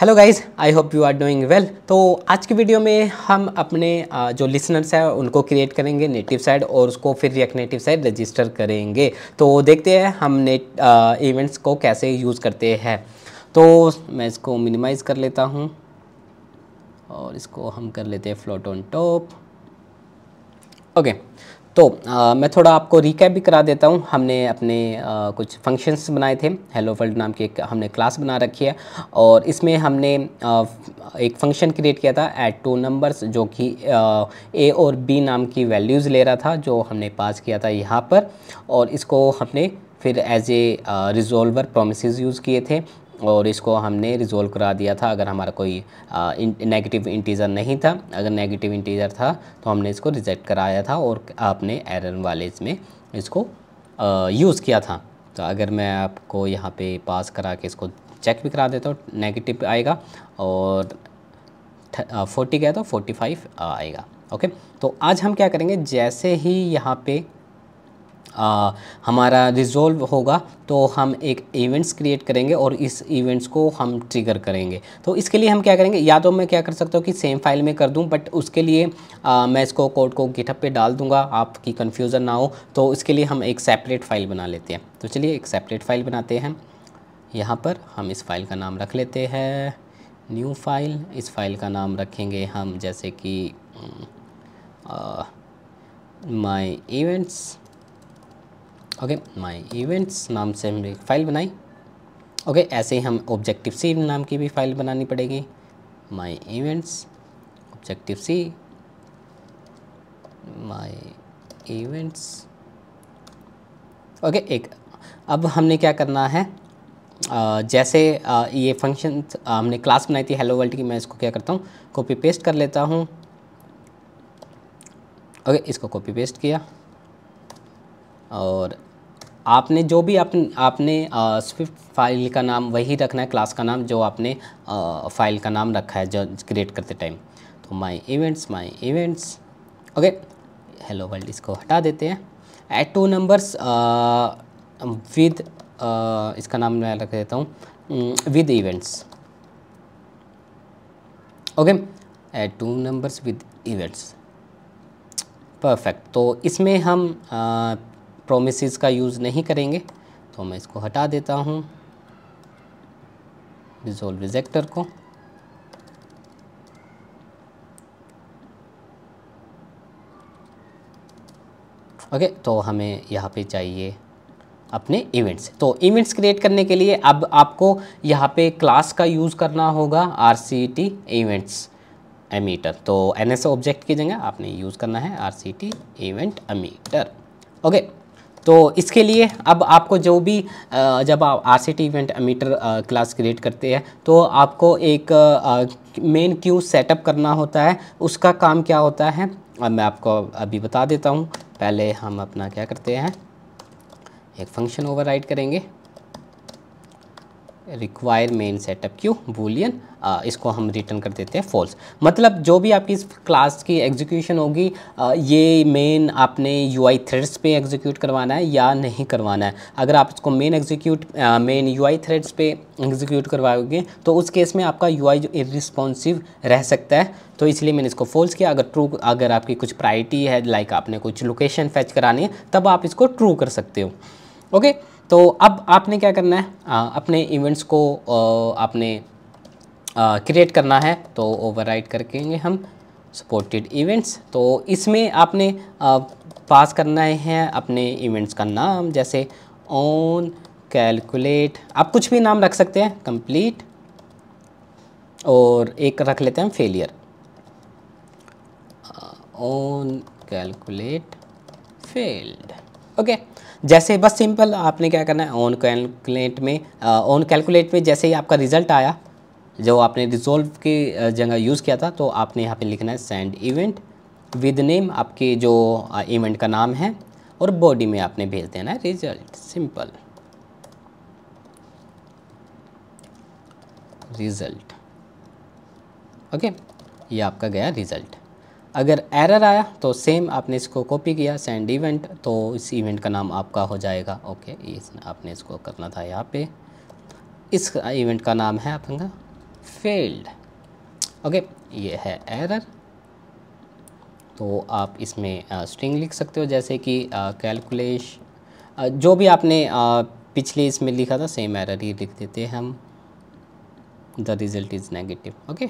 Hello guys I hope you are doing well तो आज की वीडियो में हम अपने जो लिसनर्स हैं उनको क्रिएट करेंगे नेटिव साइड और उसको फिर रिएक्ट नेटिव साइड रजिस्टर करेंगे तो देखते हैं हम नेट इवेंट्स को कैसे यूज़ करते हैं तो मैं इसको मिनिमाइज़ कर लेता हूं और इसको हम कर लेते हैं फ्लोट ऑन टॉप ओके तो आ, मैं थोड़ा आपको रिकैप भी करा देता हूँ हमने अपने आ, कुछ फंक्शंस बनाए थे हेलो वर्ल्ड नाम की एक हमने क्लास बना रखी है और इसमें हमने आ, एक फंक्शन क्रिएट किया था एट टू नंबर्स जो कि ए और बी नाम की वैल्यूज़ ले रहा था जो हमने पास किया था यहाँ पर और इसको हमने फिर as a resolver promise use किए थे और इसको हमने रिज़ोल्व करा दिया था अगर हमारा कोई नेगेटिव इंटीज़र नहीं था अगर नेगेटिव इंटीज़र था तो हमने इसको रिजेक्ट कराया था और आपने एरर वाले इसमें इसको यूज़ किया था तो अगर मैं आपको यहाँ पे पास करा के इसको चेक भी करा देता हूँ नेगेटिव आएगा और फोर्टी गया तो फोर्टी फाइव आएगा ओके तो आज हम क्या करेंगे जैसे ही यहाँ पे आ, हमारा रिजोल्व होगा तो हम एक इवेंट्स क्रिएट करेंगे और इस इवेंट्स को हम ट्रिगर करेंगे तो इसके लिए हम क्या करेंगे या तो मैं क्या कर सकता हूँ कि सेम फाइल में कर दूँ बट उसके लिए आ, मैं इसको कोड को गिटअप पे डाल दूँगा आपकी कन्फ्यूज़न ना हो तो इसके लिए हम एक सेपरेट फाइल बना लेते हैं तो चलिए एक सेपरेट फाइल बनाते हैं यहाँ पर हम इस फाइल का नाम रख लेते हैं न्यू फाइल इस फाइल का नाम रखेंगे हम जैसे कि my events okay my events नाम से हमने एक फ़ाइल बनाई ओके okay, ऐसे ही हम ऑब्जेक्टिव सी नाम की भी फ़ाइल बनानी पड़ेगी my events Objective C my events okay एक अब हमने क्या करना है Uh, जैसे uh, ये फंक्शन uh, हमने क्लास बनाई थी हेलो वर्ल्ड की मैं इसको क्या करता हूँ कॉपी पेस्ट कर लेता हूँ ओके okay, इसको कॉपी पेस्ट किया और आपने जो भी आप, आपने स्विफ्ट फाइल का नाम वही रखना है क्लास का नाम जो आपने फाइल का नाम रखा है जो क्रिएट करते टाइम तो my events my events okay hello world इसको हटा देते हैं एट टू नंबर्स विद इसका नाम मैं रख देता हूँ with events okay add two numbers with events perfect तो इसमें हम प्रोमिस का यूज़ नहीं करेंगे तो मैं इसको हटा देता हूँ डिज़ोल्व रिजेक्टर को ओके okay, तो हमें यहाँ पे चाहिए अपने इवेंट्स तो इवेंट्स क्रिएट करने के लिए अब आपको यहाँ पे क्लास का यूज़ करना होगा R C T events emitter तो एन एस ऑब्जेक्ट की जगह आपने यूज़ करना है R C T event emitter okay तो इसके लिए अब आपको जो भी जब आप R C T event emitter class create करते हैं तो आपको एक मेन क्यू सेटअप करना होता है उसका काम क्या होता है अब मैं आपको अभी बता देता हूँ पहले हम अपना क्या करते हैं एक फंक्शन ओवरराइड करेंगे रिक्वायरमेंट सेटअप क्यू बोलियन इसको हम रिटर्न कर देते हैं फॉल्स मतलब जो भी आपकी इस क्लास की एग्जीक्यूशन होगी ये मेन आपने यू आई थ्रेड्स पे एग्जीक्यूट करवाना है या नहीं करवाना है अगर आप इसको main execute main U I threads पे एग्जीक्यूट करवाओगे तो उस केस में आपका यू आई रिस्पॉन्सिव रह सकता है तो इसलिए मैंने इसको फॉल्स किया अगर ट्रू अगर आपकी कुछ प्रायरिटी है लाइक आपने कुछ लोकेशन फैच करानी है तब आप इसको ट्रू कर सकते हो ओके okay? तो अब आपने क्या करना है आ, अपने इवेंट्स को आ, आपने क्रिएट करना है तो ओवरराइड करके हम सपोर्टेड इवेंट्स तो इसमें आपने आ, पास करना है अपने इवेंट्स का नाम जैसे ऑन कैलकुलेट आप कुछ भी नाम रख सकते हैं कंप्लीट और एक रख लेते हैं failure on calculate failed okay जैसे बस सिंपल आपने क्या करना है ऑन कैलकुलेट में ऑन कैलकुलेट में जैसे ही आपका रिजल्ट आया जो आपने रिजोल्व की जगह यूज़ किया था तो आपने यहाँ पे लिखना है सेंड इवेंट विद नेम आपके जो इवेंट का नाम है और बॉडी में आपने भेज देना है रिजल्ट सिंपल रिजल्ट ओके ये आपका गया रिजल्ट अगर एरर आया तो सेम आपने इसको कॉपी किया सेंड इवेंट तो इस इवेंट का नाम आपका हो जाएगा ओके इस आपने इसको करना था यहाँ पे इस इवेंट का नाम है आपका फेल्ड ओके ये है एरर तो आप इसमें स्ट्रिंग लिख सकते हो जैसे कि कैलकुलेश जो भी आपने आ, पिछले इसमें लिखा था सेम एरर ही लिख देते हैं हम the result is negative okay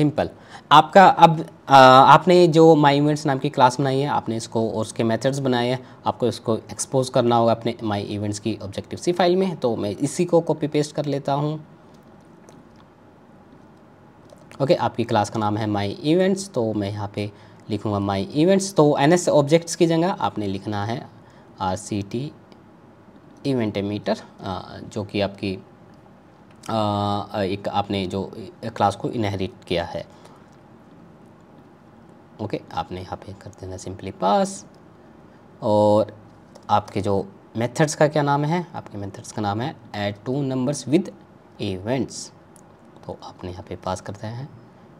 simple आपका अब आ, आपने जो माई इवेंट्स नाम की क्लास बनाई है आपने इसको और उसके मेथड्स बनाए हैं आपको इसको एक्सपोज करना होगा अपने माई इवेंट्स की ऑब्जेक्टिव सी फाइल में तो मैं इसी को कॉपी पेस्ट कर लेता हूँ ओके आपकी क्लास का नाम है माई इवेंट्स तो मैं यहाँ पे लिखूँगा माई इवेंट्स तो एन एस ऑब्जेक्ट्स की जगह आपने लिखना है R C T event emitter जो कि आपकी एक आपने जो क्लास को इनहेरिट किया है ओके आपने यहाँ पे कर देना सिंपली पास और आपके जो मेथड्स का क्या नाम है आपके मेथड्स का नाम है add two numbers with events तो आपने यहाँ पे पास करते हैं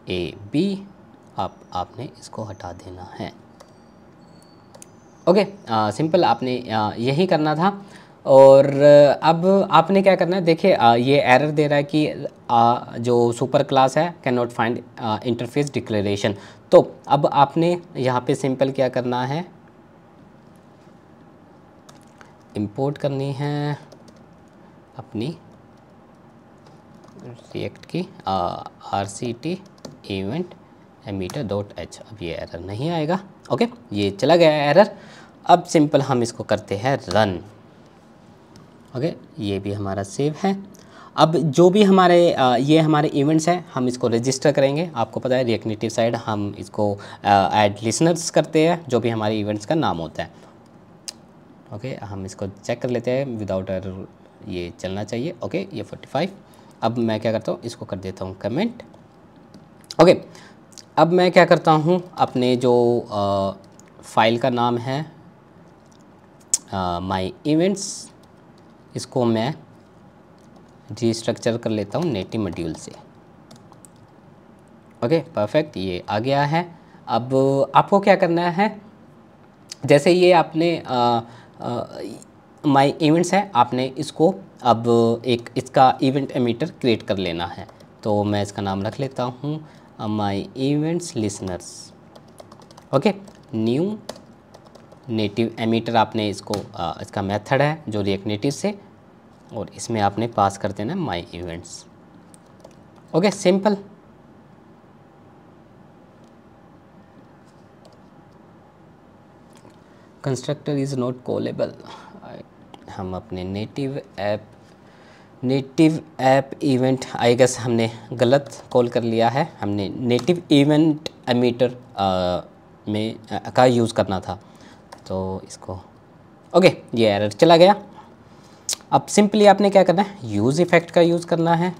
ए बी आप आपने इसको हटा देना है ओके सिंपल आपने आ, यही करना था और अब आपने क्या करना है देखिए ये एरर दे रहा है कि आ, जो सुपर क्लास है can not find interface declaration तो अब आपने यहाँ पे सिंपल क्या करना है इंपोर्ट करनी है अपनी रिएक्ट की R C T event emitter dot H अब ये एरर नहीं आएगा ओके ये चला गया एरर अब सिंपल हम इसको करते हैं रन ओके ये भी हमारा सेव है अब जो भी हमारे ये हमारे इवेंट्स हैं हम इसको रजिस्टर करेंगे आपको पता है रिएक्टिव साइड हम इसको ऐड लिसनर्स करते हैं जो भी हमारे इवेंट्स का नाम होता है ओके हम इसको चेक कर लेते हैं विदाउट एर ये चलना चाहिए ओके ये 45 अब मैं क्या करता हूँ इसको कर देता हूँ कमेंट ओके अब मैं क्या करता हूँ अपने जो आ, फाइल का नाम है माई इवेंट्स इसको मैं रिस्ट्रक्चर कर लेता हूँ नेटिव मॉड्यूल से ओके परफेक्ट ये आ गया है अब आपको क्या करना है जैसे ये आपने माय इवेंट्स है आपने इसको अब एक इसका इवेंट एमीटर क्रिएट कर लेना है तो मैं इसका नाम रख लेता हूँ my events listeners okay new native emitter आपने इसको आ, इसका मेथड है जो रिएक्ट नेटिव से और इसमें आपने पास कर देना my events okay simple constructor is not callable हम अपने native app native app event I guess हमने गलत कॉल कर लिया है हमने नेटिव इवेंट एमीटर में आ, का यूज़ करना था तो इसको ओके ये एरर चला गया अब सिंपली आपने क्या करना है यूज़ इफ़ेक्ट का यूज़ करना है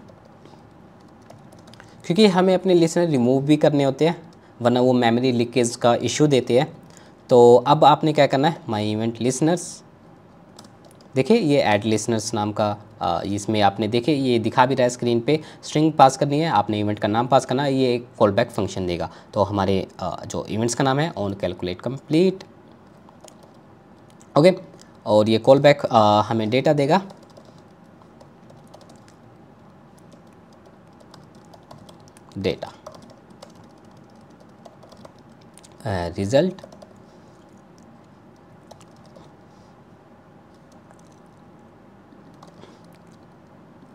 क्योंकि हमें अपने लिसनर रिमूव भी करने होते हैं वरना वो मेमोरी लीकेज का इशू देते हैं तो अब आपने क्या करना है माई इवेंट लिसनर्स देखिए ये एड लिसनर्स नाम का इसमें आपने देखे ये दिखा भी रहा है स्क्रीन पे स्ट्रिंग पास करनी है आपने इवेंट का नाम पास करना है ये एक कॉल बैक फंक्शन देगा तो हमारे आ, जो इवेंट्स का नाम है ऑन कैलकुलेट कम्प्लीट ओके और ये कॉल बैक uh, हमें डेटा देगा डेटा रिजल्ट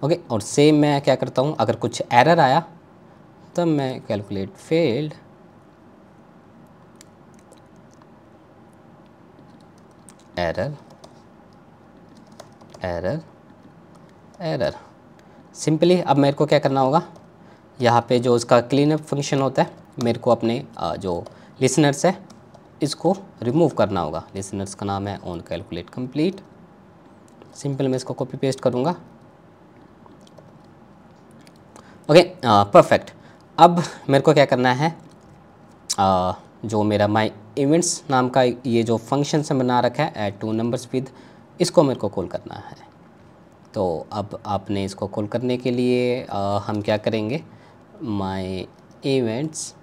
ओके और सेम मैं क्या करता हूँ अगर कुछ एरर आया तब मैं calculate failed error error error simply अब मेरे को क्या करना होगा यहाँ पे जो उसका क्लीनअप फंक्शन होता है मेरे को अपने जो लिसनर्स है इसको रिमूव करना होगा लिसनर्स का नाम है ऑन कैलकुलेट कंप्लीट सिंपल मैं इसको कॉपी पेस्ट करूँगा ओके परफेक्ट अब मेरे को क्या करना है आ, जो मेरा माई इवेंट्स नाम का ये जो फंक्शन से बना रखा है एड टू नंबर्स स्पीड इसको मेरे को कॉल करना है तो अब आपने इसको कॉल करने के लिए आ, हम क्या करेंगे my events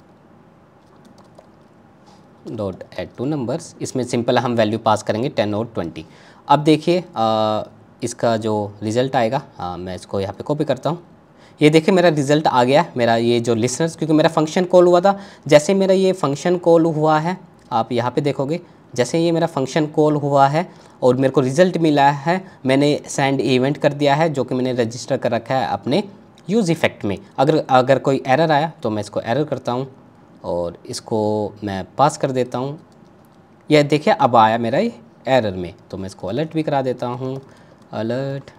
dot add two numbers इसमें सिंपल हम वैल्यू पास करेंगे टेन और ट्वेंटी अब देखिए इसका जो रिज़ल्ट आएगा आ, मैं इसको यहाँ पे कॉपी करता हूँ ये देखिए मेरा रिज़ल्ट आ गया मेरा ये जो लिसनर्स क्योंकि मेरा फंक्शन कॉल हुआ था जैसे मेरा ये फंक्शन कॉल हुआ है आप यहाँ पे देखोगे जैसे ये मेरा फंक्शन कॉल हुआ है और मेरे को रिज़ल्ट मिला है मैंने सेंड इवेंट कर दिया है जो कि मैंने रजिस्टर कर रखा है अपने यूज़ इफ़ेक्ट में अगर अगर कोई एरर आया तो मैं इसको एरर करता हूँ और इसको मैं पास कर देता हूँ यह देखिए अब आया मेरा ये एरर में तो मैं इसको अलर्ट भी करा देता हूँ alert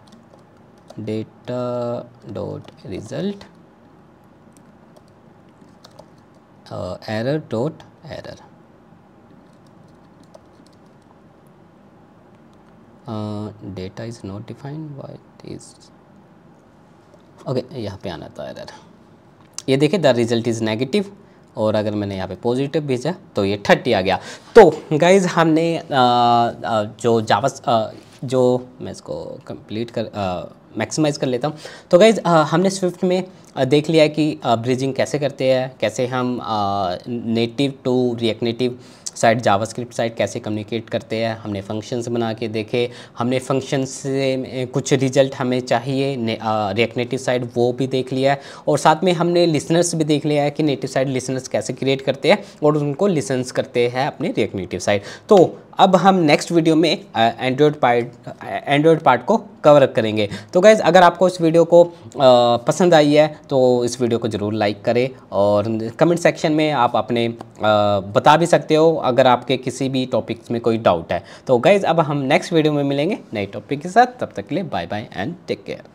data dot result uh, error dot error uh, data is not defined it is okay यहाँ पे आना था एरर ये देखिए द रिजल्ट इज़ नेगेटिव और अगर मैंने यहाँ पे पॉजिटिव भेजा तो ये थर्टी आ गया तो गाइज हमने आ, uh, आ, uh, जो जावा जो मैं इसको कंप्लीट कर मैक्सिमाइज़ कर लेता हूँ तो गाइज़ हमने स्विफ्ट में देख लिया कि ब्रिजिंग कैसे करते हैं कैसे हम native to React Native side JavaScript side कैसे कम्युनिकेट करते हैं हमने फंक्शंस बना के देखे हमने फंक्शन से कुछ रिजल्ट हमें चाहिए रिएक्नेटिव साइड वो भी देख लिया है और साथ में हमने लिसनर्स भी देख लिया है कि नेटिव साइड लिसनर्स कैसे क्रिएट करते हैं और उनको लिसनस करते हैं अपने रिएक्नेटिव साइड तो अब हम नेक्स्ट वीडियो में एंड्रॉयड पार्ट एंड्रॉयड पार्ट को कवर करेंगे तो गैज़ अगर आपको इस वीडियो को आ, पसंद आई है तो इस वीडियो को ज़रूर लाइक करें और कमेंट सेक्शन में आप अपने बता भी सकते हो अगर आपके किसी भी टॉपिक्स में कोई डाउट है तो गाइज़ अब हम नेक्स्ट वीडियो में मिलेंगे नए टॉपिक के साथ तब तक के लिए bye bye and take care